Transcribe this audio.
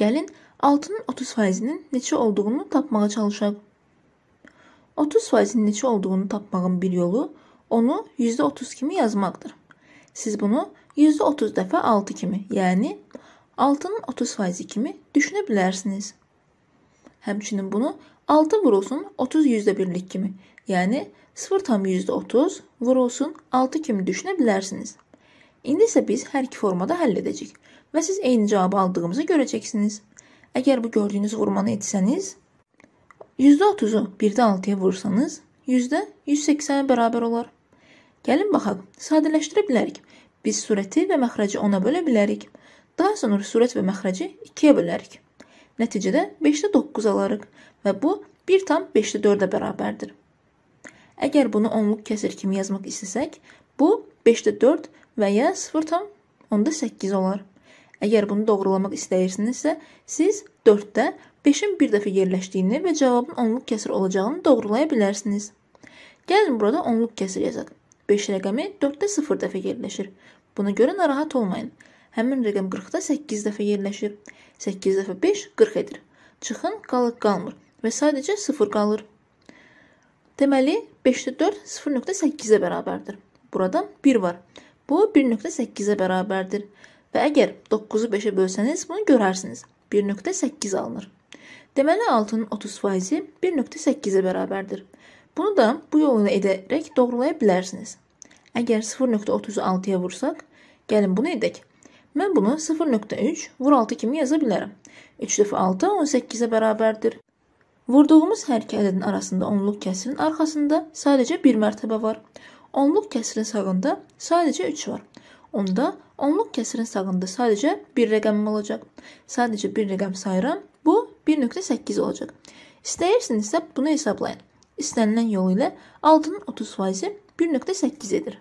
Gəlin 6-nın 30%-nin neçə olduğunu tapmağa çalışaq. 30%-in neçə olduğunu tapmağın bir yolu onu %30 kimi yazmaqdır. Siz bunu %30 dəfə 6 kimi, yəni 6-nın 30% kimi düşünə bilərsiniz. Həmçinin bunu 6 vurulsun 30 %1-lik kimi, yəni 0,30 vurulsun 6 kimi düşünə bilərsiniz. İndi isə biz hər iki formada həll edəcəyik və siz eyni cavabı aldığımızı görəcəksiniz. Əgər bu gördüyünüz vurmanı etsəniz, %30-u 1-də 6-ya vursanız, %180-ə bərabər olar. Gəlin baxaq, sadələşdirə bilərik. Biz sürəti və məxrəci 10-a bölə bilərik. Daha sonra sürət və məxrəci 2-yə bölərik. Nəticədə 5-də 9 alarıq və bu 1,5-də 4-ə bərabərdir. Əgər bunu onluq kəsir kimi yazmaq istəsək, bu 5-də 4 və ya 0.8 olar. Əgər bunu doğrulamaq istəyirsinizsə, siz 4-də 5-in bir dəfə yerləşdiyini və cavabın onluq kəsir olacağını doğrulaya bilərsiniz. Gəlin burada onluq kəsir yazaq. 5 rəqəmi 4-də 0 dəfə yerləşir. Buna görə narahat olmayın. Həmin rəqəm 40-da 8 dəfə yerləşir. 8 dəfə 5 40 edir. Çıxın qalıq qalmır və sadəcə 0 qalır. Deməli, 5-də 4 0.8-ə bərabərdir. Burada 1 var. Bu 1.8-ə bərabərdir və əgər 9-u 5-ə bölsəniz bunu görərsiniz. 1.8 alınır. Deməli 6-nın 30%-i 1.8-ə bərabərdir. Bunu da bu yolla edərək doğrulaya bilərsiniz. Əgər 0.30-u 6-ya vursaq, gəlin bunu edək. Mən bunu 0.3 vur 6 kimi yaza bilərəm. 3 dəfə 6 18-ə bərabərdir. Vurduğumuz hər iki ədədin arasında onluq kəsirin arxasında sadəcə bir mərtəbə var. Onluq kəsirin sağında sadəcə 3 var. Onda onluq kəsirin sağında sadəcə bir rəqəmim olacaq. Sadəcə bir rəqəm sayıram. Bu 1.8 olacaq. İstəyirsinizsə bunu hesablayın. İstənilən yolu ilə 6-nın 30 faizi 1.8 edir.